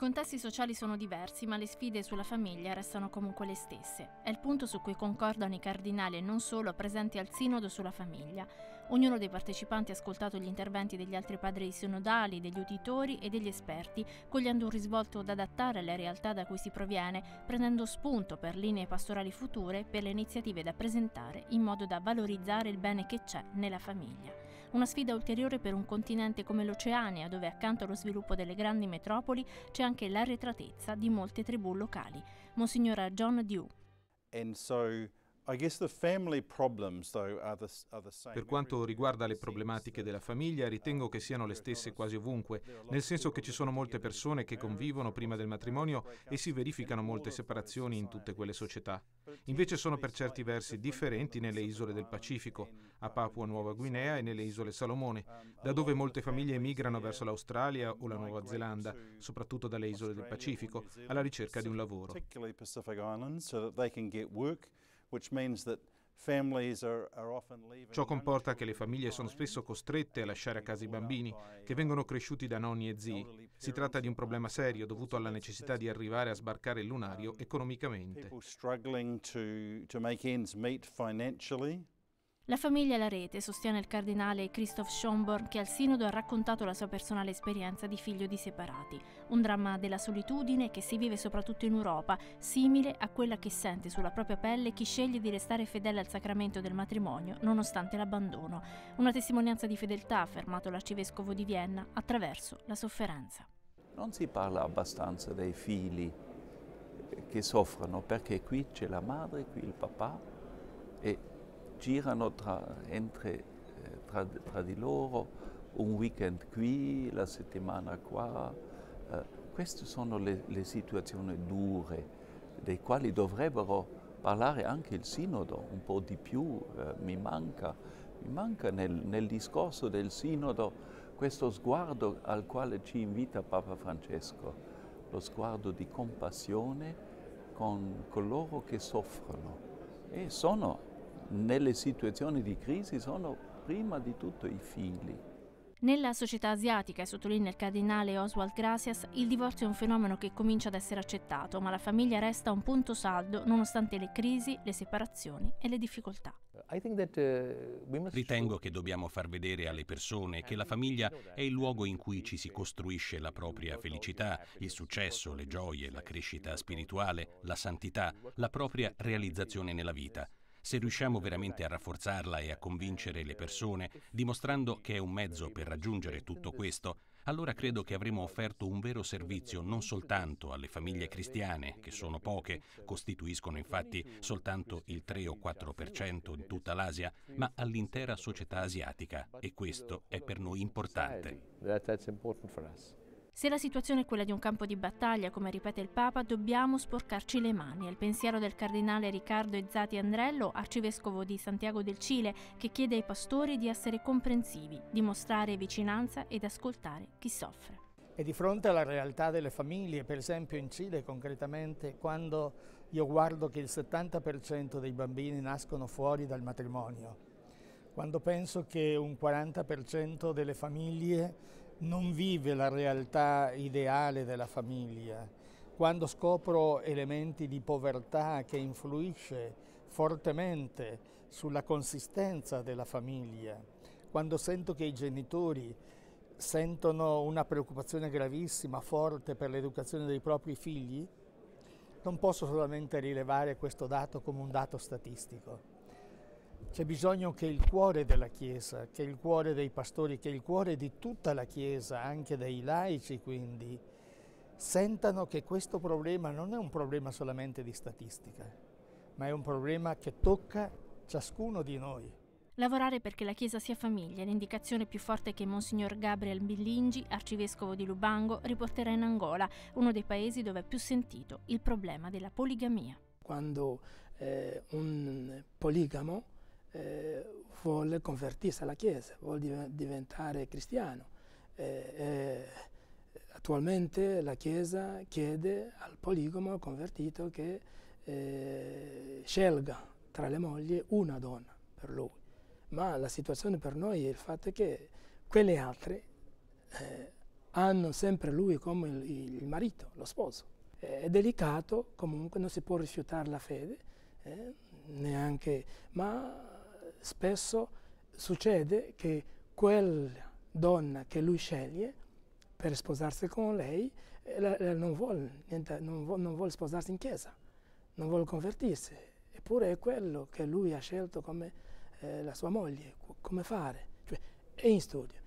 contesti sociali sono diversi, ma le sfide sulla famiglia restano comunque le stesse. È il punto su cui concordano i cardinali e non solo presenti al Sinodo sulla famiglia. Ognuno dei partecipanti ha ascoltato gli interventi degli altri padri sinodali, degli uditori e degli esperti, cogliendo un risvolto da adattare alle realtà da cui si proviene, prendendo spunto per linee pastorali future per le iniziative da presentare in modo da valorizzare il bene che c'è nella famiglia. Una sfida ulteriore per un continente come l'Oceania, dove accanto allo sviluppo delle grandi metropoli c'è anche l'arretratezza di molte tribù locali. Monsignora John Dew. And so per quanto riguarda le problematiche della famiglia, ritengo che siano le stesse quasi ovunque, nel senso che ci sono molte persone che convivono prima del matrimonio e si verificano molte separazioni in tutte quelle società. Invece sono per certi versi differenti nelle isole del Pacifico, a uh, Papua Nuova Guinea e nelle isole Salomone, um, da dove molte famiglie emigrano verso l'Australia o la Nuova Zelanda, soprattutto dalle isole del Pacifico, alla ricerca di un lavoro. Ciò comporta che le famiglie sono spesso costrette a lasciare a casa i bambini, che vengono cresciuti da nonni e zii. Si tratta di un problema serio dovuto alla necessità di arrivare a sbarcare il lunario um, economicamente. La famiglia e la rete, sostiene il cardinale Christoph Schomborn che al sinodo ha raccontato la sua personale esperienza di figlio di separati, un dramma della solitudine che si vive soprattutto in Europa, simile a quella che sente sulla propria pelle chi sceglie di restare fedele al sacramento del matrimonio nonostante l'abbandono, una testimonianza di fedeltà ha affermato l'arcivescovo di Vienna attraverso la sofferenza. Non si parla abbastanza dei figli che soffrono perché qui c'è la madre, qui il papà e girano tra, entre, eh, tra, tra, di loro, un weekend qui, la settimana qua. Eh, queste sono le, le, situazioni dure dei quali dovrebbero parlare anche il sinodo un po' di più, eh, mi manca, mi manca nel, nel discorso del sinodo questo sguardo al quale ci invita Papa Francesco, lo sguardo di compassione con coloro che soffrono e sono nelle situazioni di crisi sono prima di tutto i figli. Nella società asiatica, sottolinea il cardinale Oswald Gracias, il divorzio è un fenomeno che comincia ad essere accettato, ma la famiglia resta un punto saldo nonostante le crisi, le separazioni e le difficoltà. Eh, Ritengo che dobbiamo far vedere alle persone che la famiglia è il luogo in cui ci si costruisce la propria felicità, il successo, le gioie, la crescita spirituale, la santità, la propria realizzazione nella vita. Se riusciamo veramente a rafforzarla e a convincere le persone, dimostrando che è un mezzo per raggiungere tutto questo, allora credo che avremo offerto un vero servizio non soltanto alle famiglie cristiane, che sono poche, costituiscono infatti soltanto il 3 o 4% in tutta l'Asia, ma all'intera società asiatica e questo è per noi importante. Se la situazione è quella di un campo di battaglia, come ripete il Papa, dobbiamo sporcarci le mani. È il pensiero del cardinale Riccardo Ezzati Andrello, arcivescovo di Santiago del Cile, che chiede ai pastori di essere comprensivi, di mostrare vicinanza ed ascoltare chi soffre. E di fronte alla realtà delle famiglie, per esempio in Cile concretamente, quando io guardo che il 70% dei bambini nascono fuori dal matrimonio, quando penso che un 40% delle famiglie non vive la realtà ideale della famiglia. Quando scopro elementi di povertà che influisce fortemente sulla consistenza della famiglia, quando sento che i genitori sentono una preoccupazione gravissima, forte per l'educazione dei propri figli, non posso solamente rilevare questo dato come un dato statistico. C'è bisogno che il cuore della Chiesa, che il cuore dei pastori, che il cuore di tutta la Chiesa, anche dei laici quindi, sentano che questo problema non è un problema solamente di statistica, ma è un problema che tocca ciascuno di noi. Lavorare perché la Chiesa sia famiglia è l'indicazione più forte che Monsignor Gabriel Billingi, arcivescovo di Lubango, riporterà in Angola, uno dei paesi dove è più sentito il problema della poligamia. Quando eh, un poligamo eh, vuole convertirsi alla Chiesa, vuole diventare cristiano. Eh, eh, attualmente la Chiesa chiede al poligomo convertito che eh, scelga tra le mogli una donna per lui. Ma la situazione per noi è il fatto che quelle altre eh, hanno sempre lui come il, il, marito, lo sposo. Eh, è delicato, comunque non si può rifiutare la fede, eh, neanche, ma spesso succede che quella donna che lui sceglie per sposarsi con lei eh, non vuole, non vuole, non vuole sposarsi in chiesa, non vuole convertirsi, eppure è quello che lui ha scelto come eh, la sua moglie, come fare, cioè è in studio.